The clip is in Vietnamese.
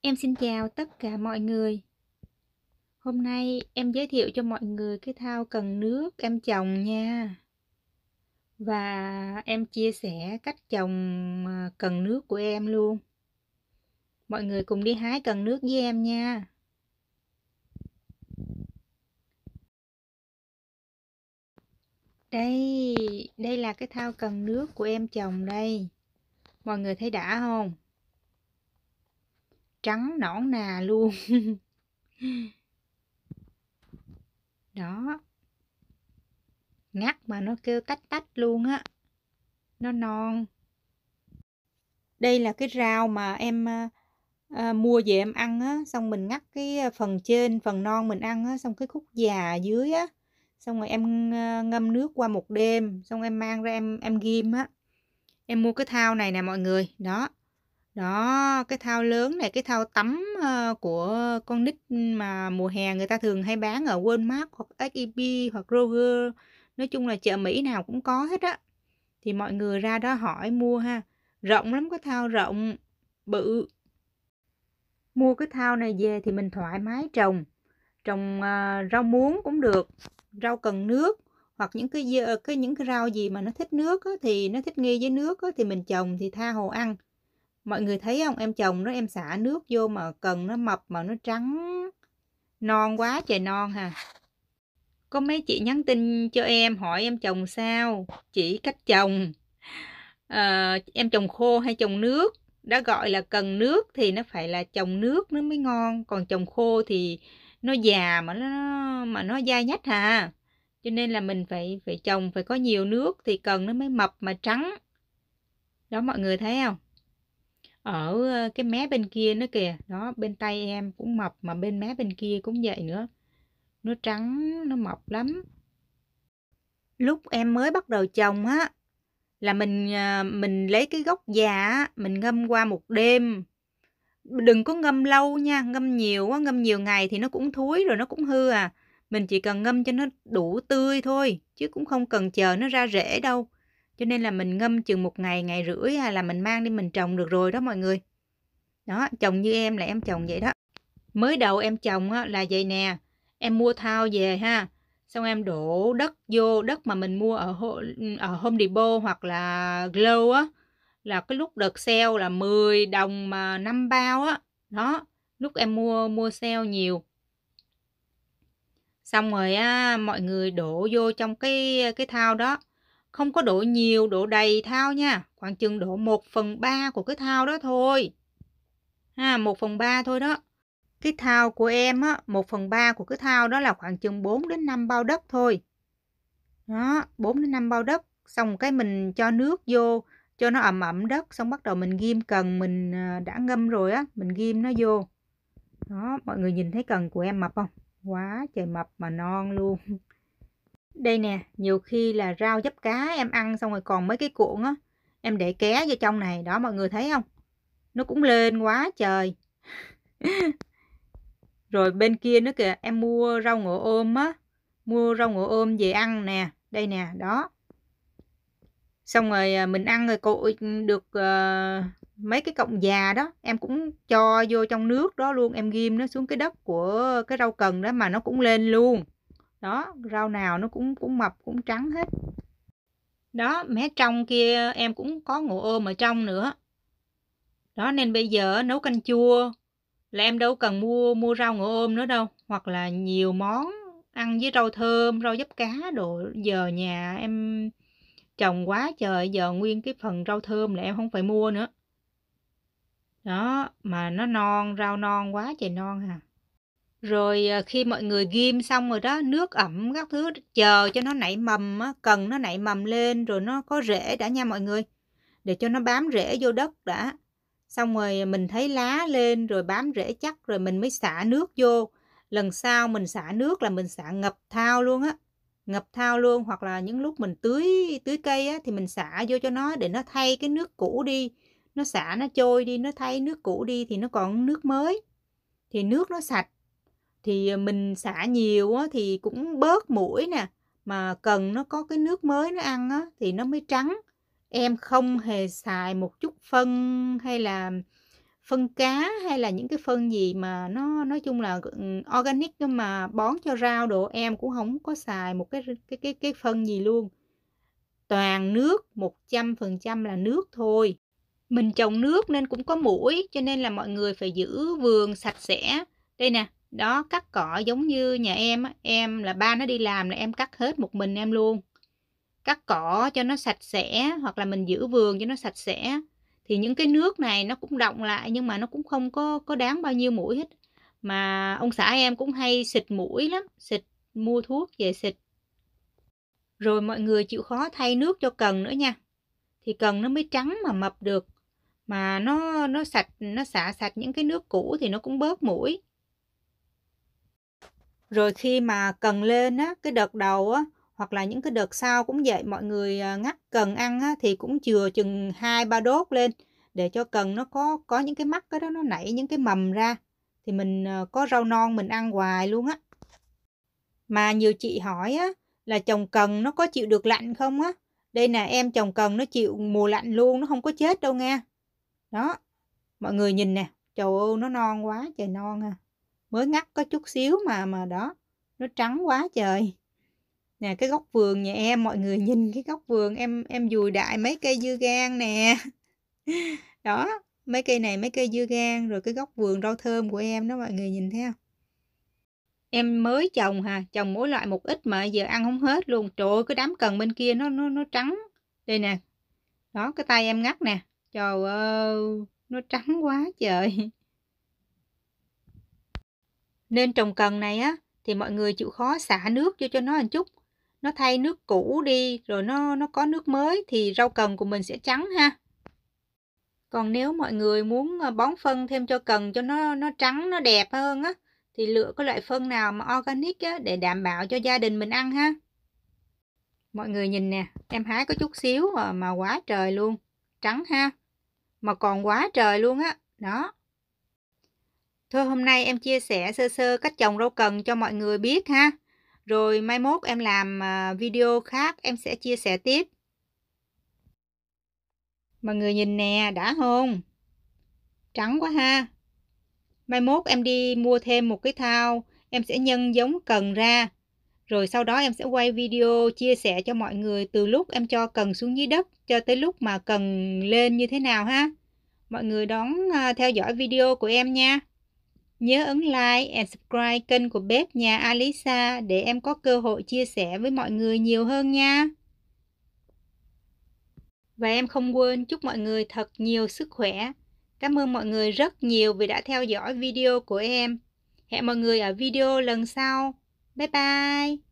Em xin chào tất cả mọi người Hôm nay em giới thiệu cho mọi người cái thao cần nước em trồng nha Và em chia sẻ cách trồng à, cần nước của em luôn Mọi người cùng đi hái cần nước với em nha Đây, đây là cái thao cần nước của em trồng đây Mọi người thấy đã không? trắng nõn nà luôn đó ngắt mà nó kêu tách tách luôn á nó non đây là cái rau mà em à, mua về em ăn á xong mình ngắt cái phần trên phần non mình ăn á xong cái khúc già dưới á xong rồi em ờ, ngâm nước qua một đêm xong em mang ra em em ghim á em mua cái thao này nè mọi người đó đó, cái thau lớn này, cái thau tắm ờ, của con nít mà mùa hè người ta thường hay bán ở Walmart hoặc h e hoặc Kroger. Nói chung là chợ Mỹ nào cũng có hết á. Thì mọi người ra đó hỏi mua ha. Rộng lắm cái thau rộng, bự. Mua cái thau này về thì mình thoải mái trồng. Trồng uh, rau muống cũng được, rau cần nước hoặc những cái ờ, cái những cái rau gì mà nó thích nước á, thì nó thích nghi với nước á, thì mình trồng thì tha hồ ăn mọi người thấy không em trồng nó em xả nước vô mà cần nó mập mà nó trắng non quá trời non hà có mấy chị nhắn tin cho em hỏi em trồng sao chỉ cách trồng à, em trồng khô hay trồng nước đã gọi là cần nước thì nó phải là trồng nước nó mới ngon còn trồng khô thì nó già mà nó mà nó dai nhách hà cho nên là mình phải phải trồng phải có nhiều nước thì cần nó mới mập mà trắng đó mọi người thấy không ở ờ, cái mé bên kia nữa kìa đó bên tay em cũng mập mà bên mé bên kia cũng vậy nữa nó trắng nó mập lắm lúc em mới bắt đầu trồng á là mình ờ, mình lấy cái gốc già mình ngâm qua một đêm đừng có ngâm lâu nha ngâm nhiều quá ngâm nhiều ngày thì nó cũng thối rồi nó cũng hư à mình chỉ cần ngâm cho nó đủ tươi thôi chứ cũng không cần chờ nó ra rễ đâu cho nên là mình ngâm chừng một ngày ngày rưỡi là mình mang đi mình trồng được rồi đó mọi người đó trồng như em là em trồng vậy đó mới đầu em trồng là vậy nè em mua thao về ha xong em đổ đất vô đất mà mình mua ở ở Home Depot hoặc là Glow á là cái lúc đợt sale là 10 đồng mà năm bao á đó lúc em mua mua sale nhiều xong rồi á mọi người đổ vô trong cái cái thao đó không có đổ nhiều, đổ đầy thao nha. Khoảng chừng đổ 1 phần 3 của cái thao đó thôi. Ha, 1 phần 3 thôi đó. Cái thao của em á, 1 phần 3 của cái thao đó là khoảng chừng 4 đến 5 bao đất thôi. Đó, 4 đến 5 bao đất. Xong cái mình cho nước vô, cho nó ẩm ẩm đất. Xong bắt đầu mình ghim cần mình à, đã ngâm rồi á, mình ghim nó vô. Đó, mọi người nhìn thấy cần của em mập không? Quá trời mập mà non luôn. Đây nè, nhiều khi là rau dấp cá em ăn xong rồi còn mấy cái cuộn á. Em để ké vô trong này, đó mọi người thấy không? Nó cũng lên quá trời. rồi bên kia nữa kìa, em mua rau ngựa ôm á. Mua rau ngựa ôm về ăn nè. Đây nè, đó. Xong rồi à, mình ăn rồi cội ừ, được uh, mấy cái cọng già đó. Em cũng cho vô trong nước đó luôn. Em ghim nó xuống cái đất của cái rau cần đó mà nó cũng lên luôn đó rau nào nó cũng cũng mập cũng trắng hết đó mé trong kia em cũng có ngộ ôm ở trong nữa đó nên bây giờ nấu canh chua là em đâu cần mua mua rau ngộ ôm nữa đâu hoặc là nhiều món ăn với rau thơm rau dấp cá đồ giờ nhà em trồng quá trời giờ nguyên cái phần rau thơm là em không phải mua nữa đó mà nó non rau non quá trời non hà rồi ờ, khi mọi người ghim xong rồi đó nước ẩm các thứ chờ cho nó nảy mầm á, cần nó nảy mầm lên rồi nó có rễ đã nha mọi người để cho nó bám rễ vô đất đã xong rồi mình thấy lá lên rồi bám rễ chắc rồi mình mới xả nước vô lần sau mình xả nước là mình xả ngập thao luôn á ngập thao luôn hoặc là những lúc mình tưới tưới cây á, thì mình xả vô cho nó để nó thay cái nước cũ đi nó xả nó trôi đi nó thay nước cũ đi thì nó còn nước mới thì nước nó sạch thì à, mình xả nhiều á, thì cũng bớt mũi nè mà cần nó có cái nước mới nó ăn á, thì nó mới trắng em không hề xài một chút phân hay là phân cá hay là những cái phân gì mà nó nói chung là organic mà bón cho rau đồ em cũng không có xài một cái cái cái cái phân gì luôn toàn nước 100% là nước thôi mình trồng nước nên cũng có mũi cho nên là mọi người phải giữ vườn sạch sẽ đây nè đó cắt cỏ giống như nhà em em là ba nó đi làm là em cắt hết một mình em luôn cắt cỏ cho nó sạch sẽ hoặc là mình giữ vườn cho nó sạch sẽ thì những cái nước này nó cũng động lại nhưng mà nó cũng không có có đáng bao nhiêu mũi hết mà ông xã em cũng hay xịt mũi lắm xịt mua thuốc về xịt rồi mọi người chịu khó thay nước cho cần nữa nha thì cần nó mới trắng mà mập được mà nó nó sạch nó xả sạch những cái nước cũ thì nó cũng bớt mũi rồi khi mà cần lên á, cái đợt đầu á, hoặc là những cái đợt sau cũng vậy mọi người à, ngắt cần ăn á, thì cũng chừa chừng hai ba đốt lên để cho cần nó có có những cái mắt cái đó nó nảy những cái mầm ra thì mình à, có rau non mình ăn hoài luôn á mà nhiều chị hỏi á là trồng cần nó có chịu được lạnh không á đây nè em trồng cần nó chịu mùa lạnh luôn nó không có chết đâu nghe đó mọi người nhìn nè trời ơi nó non quá trời non à mới ngắt có chút xíu mà mà đó nó trắng quá trời nè cái góc vườn nhà em mọi người nhìn cái góc vườn em em dùi đại mấy cây dưa gan nè đó mấy cây này mấy cây dưa gan rồi cái góc vườn rau thơm của em đó mọi người nhìn thấy không em mới trồng hà trồng mỗi loại một ít mà giờ ăn không hết luôn trời ơi cái đám cần bên kia nó nó nó trắng đây nè đó cái tay em ngắt nè trời ơi nó trắng quá trời nên trồng cần này á thì mọi người chịu khó xả nước vô cho nó một chút. Nó thay nước cũ đi rồi nó nó có nước mới thì rau cần của mình sẽ trắng ha. Còn nếu mọi người muốn ờ, bón phân thêm cho cần cho nó nó trắng nó đẹp hơn á thì lựa cái loại phân nào mà organic á, để đảm bảo cho gia đình mình ăn ha. Mọi người nhìn nè, em hái có chút xíu mà, ờ, mà quá trời luôn, trắng ha. Mà còn quá trời luôn á, đó. Thôi hôm nay em chia sẻ sơ sơ cách trồng rau cần cho mọi người biết ha. Rồi mai mốt em làm à, video khác em sẽ chia sẻ tiếp. Mọi người nhìn nè, đã không? Trắng quá ha. Mai mốt em đi mua thêm một cái thao, em sẽ nhân giống cần ra. Rồi sau đó em sẽ quay video chia sẻ cho mọi người từ lúc em cho cần xuống dưới đất cho tới lúc mà cần lên như thế nào ha. Mọi người đón à, theo dõi video của em nha. Nhớ ấn like and subscribe kênh của bếp nhà Alisa để em có cơ hội chia sẻ với mọi người nhiều hơn nha. Và em không quên chúc mọi người thật nhiều sức khỏe. Cảm ơn mọi người rất nhiều vì đã theo dõi video của em. Hẹn mọi người ở video lần sau. Bye bye!